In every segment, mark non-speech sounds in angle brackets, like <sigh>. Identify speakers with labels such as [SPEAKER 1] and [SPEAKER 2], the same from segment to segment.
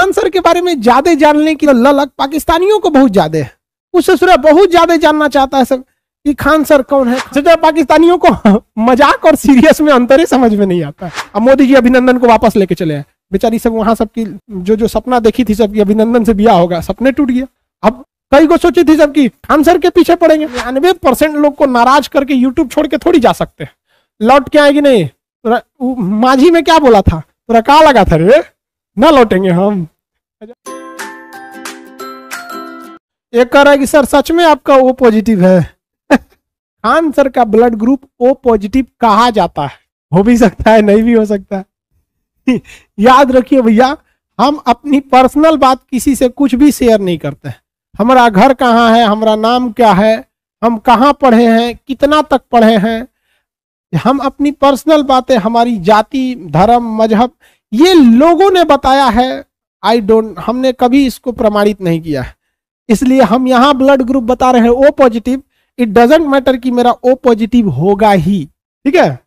[SPEAKER 1] answer के बारे में ज्यादा जानने की ललक पाकिस्तानियों को बहुत ज्यादा है उससे सूर्य बहुत ज्यादा जानना चाहता है सर कि खान सर कौन है सर पाकिस्तानियों को मजाक और सीरियस में अंतर ही समझ में नहीं आता अब मोदी जी अभिनंदन को वापस लेके चले हैं बेचारी सब वहां सबकी जो जो सपना देखी थी सबकी अभिनंदन से ब्याह होगा सपने टूट गया अब कई को सोची थी सबकी खान सर के पीछे पड़ेंगे निन्यानवे परसेंट लोग को नाराज करके यूट्यूब छोड़ के थोड़ी जा सकते हैं लौट के आएगी नहीं माझी में क्या बोला था तुरा कहा लगा था रे ना लौटेंगे हम एक कह रहा है कि सर सच में आपका ओ पॉजिटिव है <laughs> खान सर का ब्लड ग्रुप ओ पॉजिटिव कहा जाता है हो भी सकता है नहीं भी हो सकता है <laughs> याद रखिए भैया हम अपनी पर्सनल बात किसी से कुछ भी शेयर नहीं करते हैं हमारा घर कहाँ है हमारा नाम क्या है हम कहाँ पढ़े हैं कितना तक पढ़े हैं हम अपनी पर्सनल बातें हमारी जाति धर्म मजहब ये लोगों ने बताया है आई डोंट हमने कभी इसको प्रमाणित नहीं किया है इसलिए हम यहाँ ब्लड ग्रुप बता रहे हैं O positive it doesn't matter कि मेरा ओ पॉजिटिव होगा ही ठीक है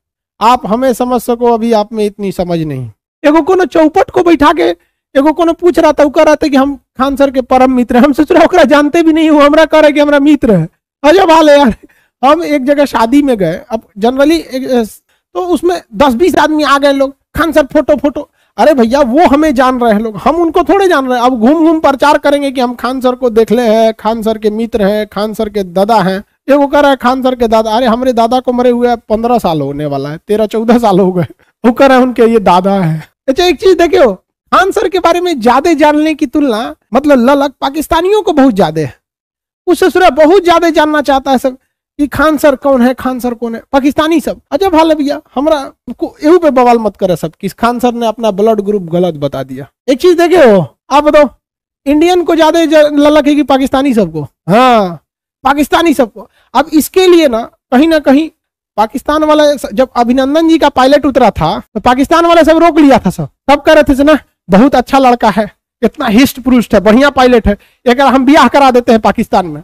[SPEAKER 1] आप हमें समझ सको अभी आप में इतनी समझ नहीं एगो को चौपट को बैठा के एगो को पूछ रहा था वो कह रहा था कि हम खान सर के परम मित्र हम सोच रहे हैं जानते भी नहीं हो हमारा कह रहे कि हमारा मित्र है अजब हाल है यार हम एक जगह शादी में गए अब जनरली तो उसमें दस बीस आदमी आ गए लोग खान सर फोटो फोटो अरे भैया वो हमें जान रहे हैं लोग हम उनको थोड़े जान रहे हैं अब घूम घूम प्रचार करेंगे कि हम खान सर को देख ले हैं खान सर के मित्र हैं खान सर के दादा हैं वो कह रहा है खान सर के दादा अरे हमारे दादा को मरे हुए पंद्रह साल होने वाला है तेरह चौदह साल हो गए वो कह रहे हैं उनके ये दादा है अच्छा एक चीज देखियो खान सर के बारे में ज्यादा जानने की तुलना मतलब ललक पाकिस्तानियों को बहुत ज्यादा है उससे ससुर बहुत ज्यादा जानना चाहता है सब कि खान सर कौन है खान सर कौन है पाकिस्तानी सब अच्छा भाला भैया हमारा यू पे बवाल मत करे सब कि खान सर ने अपना ब्लड ग्रुप गलत बता दिया एक चीज देखे हो आप बताओ इंडियन को ज्यादा कि पाकिस्तानी सबको हाँ पाकिस्तानी सबको अब इसके लिए ना कहीं ना कहीं पाकिस्तान वाला जब अभिनंदन जी का पायलट उतरा था तो पाकिस्तान वाला सब रोक लिया था सब सब कह रहे थे ना बहुत अच्छा लड़का है इतना हिस्ट पुरुष है बढ़िया पायलट है एक हम ब्याह करा देते हैं पाकिस्तान में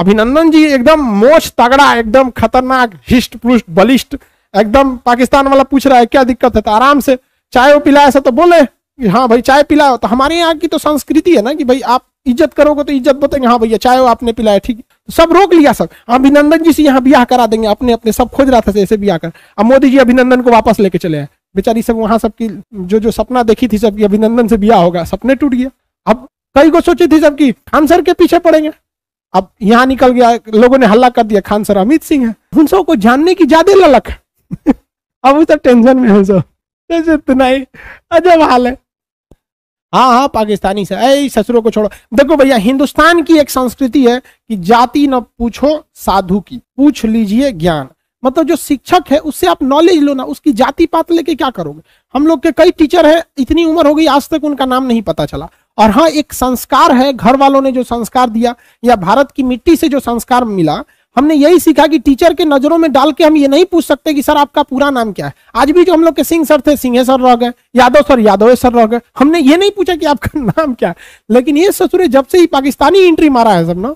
[SPEAKER 1] अभिनंदन जी एकदम मोच तगड़ा एकदम खतरनाक हिस्ट पुष्ट बलिष्ठ एकदम पाकिस्तान वाला पूछ रहा है क्या दिक्कत है तो आराम से चाय वो पिलाए ऐसा तो बोले हाँ भाई चाय पिलाओ तो हमारे यहाँ की तो संस्कृति है ना कि भाई आप इज्जत करोगे तो इज्जत बताएंगे हाँ भैया चाय आपने पिलाया ठीक तो सब रोक लिया सब अभिनंदन जी से यहाँ ब्याह करा देंगे अपने अपने सब खोज रहा था ऐसे ब्याह कर अब मोदी जी अभिनंदन को वापस लेके चले आए बेचारी सब वहां सबकी जो जो सपना देखी थी सबकी अभिनंदन से ब्याह होगा सपने टूट गया अब कई को सोची थी सबकी खान सर के पीछे पड़ेंगे अब यहाँ निकल गया लोगों ने हल्ला कर दिया खान सर अमित सिंह है उन सब को जानने की ज्यादा ललक है <laughs> अब उस टेंशन में है सब इतना ही अजब हाल है हाँ हाँ पाकिस्तानी से ऐ ससुरों को छोड़ो देखो भैया हिंदुस्तान की एक संस्कृति है कि जाति न पूछो साधु की पूछ लीजिए ज्ञान मतलब जो शिक्षक है उससे आप नॉलेज लो ना उसकी जाति पात लेके क्या करोगे हम लोग के कई टीचर है इतनी उम्र हो गई आज तक उनका नाम नहीं पता चला और हाँ एक संस्कार है घर वालों ने जो संस्कार दिया या भारत की मिट्टी से जो संस्कार मिला हमने यही सीखा कि टीचर के नजरों में डाल के हम ये नहीं पूछ सकते कि सर आपका पूरा नाम क्या है आज भी जो हम लोग के सिंह सर थे सिंह सर रह गए यादव सर यादव सर रह गए हमने ये नहीं पूछा कि आपका <laughs> नाम क्या है लेकिन ये ससुरे जब से ही पाकिस्तानी एंट्री मारा है सब ना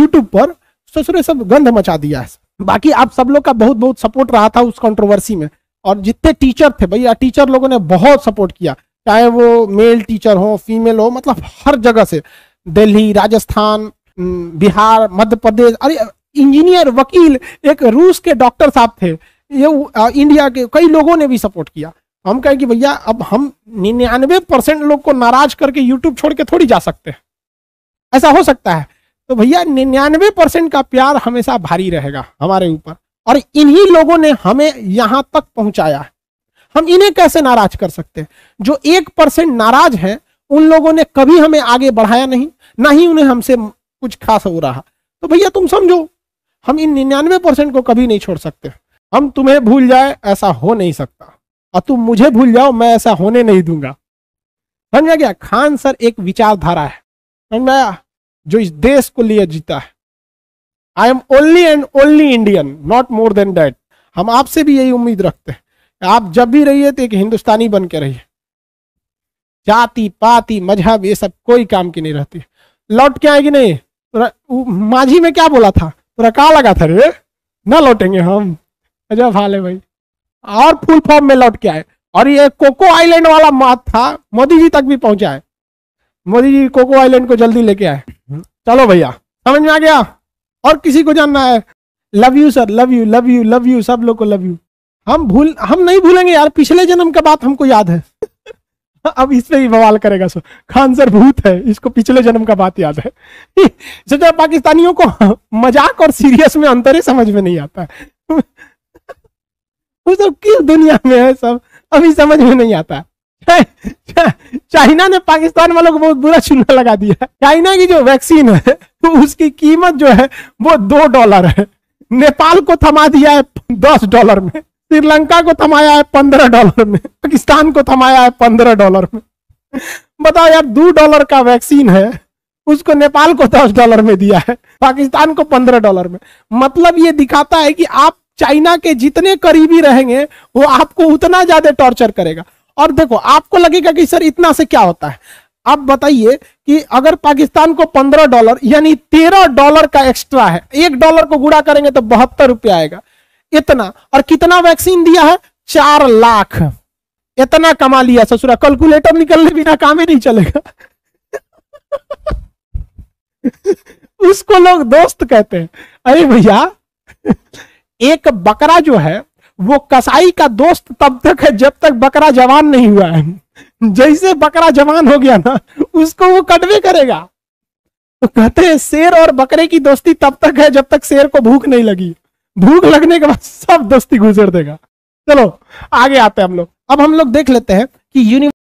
[SPEAKER 1] यूट्यूब पर ससुरे सब गंध मचा दिया है बाकी आप सब लोग का बहुत बहुत सपोर्ट रहा था उस कंट्रोवर्सी में और जितने टीचर थे भैया टीचर लोगों ने बहुत सपोर्ट किया चाहे वो मेल टीचर हो फीमेल हो मतलब हर जगह से दिल्ली राजस्थान बिहार मध्य प्रदेश अरे इंजीनियर वकील एक रूस के डॉक्टर साहब थे ये इंडिया के कई लोगों ने भी सपोर्ट किया हम कहें कि भैया अब हम निन्यानवे परसेंट लोग को नाराज करके यूट्यूब छोड़ के थोड़ी जा सकते हैं ऐसा हो सकता है तो भैया निन्यानवे परसेंट का प्यार हमेशा भारी रहेगा हमारे ऊपर और इन्हीं लोगों ने हमें यहाँ तक पहुँचाया है हम इन्हें कैसे नाराज कर सकते हैं जो एक परसेंट नाराज है उन लोगों ने कभी हमें आगे बढ़ाया नहीं ना ही उन्हें हमसे कुछ खास हो रहा तो भैया तुम समझो हम इन निन्यानवे परसेंट को कभी नहीं छोड़ सकते हम तुम्हें भूल जाए ऐसा हो नहीं सकता और तुम मुझे भूल जाओ मैं ऐसा होने नहीं दूंगा समझा गया खान सर एक विचारधारा है समझाया जो इस देश को लिए जीता है I am only and only Indian not more than that हम आपसे भी यही उम्मीद रखते हैं आप जब भी रहिए तो एक हिंदुस्तानी बन के रहिए जाति पाति मजहब ये सब कोई काम की नहीं रहती लौट के आएगी नहीं माझी में क्या बोला था पूरा कहा लगा था रे ना लौटेंगे हम अजब हाल है भाई और फुल फॉर्म में लौट के आए और ये कोको आइलैंड वाला मात था मोदी जी तक भी पहुंचाए मोदी जी कोको आइलैंड को जल्दी लेके आए चलो भैया समझ में आ गया और किसी को जानना है love you sir love you love you love you सब लोग को लव यू हम भूल हम नहीं भूलेंगे यार पिछले जन्म का बात हमको याद है <laughs> अब इस पर ही बवाल करेगा सो खान सर भूत है इसको पिछले जन्म का बात याद है <laughs> सोचा पाकिस्तानियों को <laughs> मजाक और सीरियस में अंतर ही समझ में नहीं आता वो सब किस दुनिया में है सब अभी समझ में नहीं आता चाइना ने पाकिस्तान वालों को बहुत बुरा चूल्हा लगा दिया चाइना की जो वैक्सीन है उसकी कीमत जो है वो दो डॉलर है नेपाल को थमा दिया है दस डॉलर में श्रीलंका को थमाया है पंद्रह डॉलर में पाकिस्तान को थमाया है पंद्रह डॉलर में बताओ यार दो डॉलर का वैक्सीन है उसको नेपाल को दस डॉलर में दिया है पाकिस्तान को पंद्रह डॉलर में मतलब ये दिखाता है कि आप चाइना के जितने करीबी रहेंगे वो आपको उतना ज्यादा टॉर्चर करेगा और देखो आपको लगेगा कि सर इतना से क्या होता है आप बताइए कि अगर पाकिस्तान को पंद्रह डॉलर यानी तेरह डॉलर का एक्स्ट्रा है एक डॉलर को गुड़ा करेंगे तो बहत्तर रुपया आएगा इतना और कितना वैक्सीन दिया है चार लाख इतना कमा लिया ससुरा कैलकुलेटर निकलने बिना काम ही नहीं चलेगा उसको लोग दोस्त कहते हैं अरे भैया एक बकरा जो है वो कसाई का दोस्त तब तक है जब तक बकरा जवान नहीं हुआ है जैसे बकरा जवान हो गया ना उसको वो कटवे करेगा तो कहते हैं शेर और बकरे की दोस्ती तब तक है जब तक शेर को भूख नहीं लगी भूख लगने के बाद सब दस्ती गुजर देगा चलो आगे आते हैं हम लोग अब हम लोग देख लेते हैं कि यूनिवर्स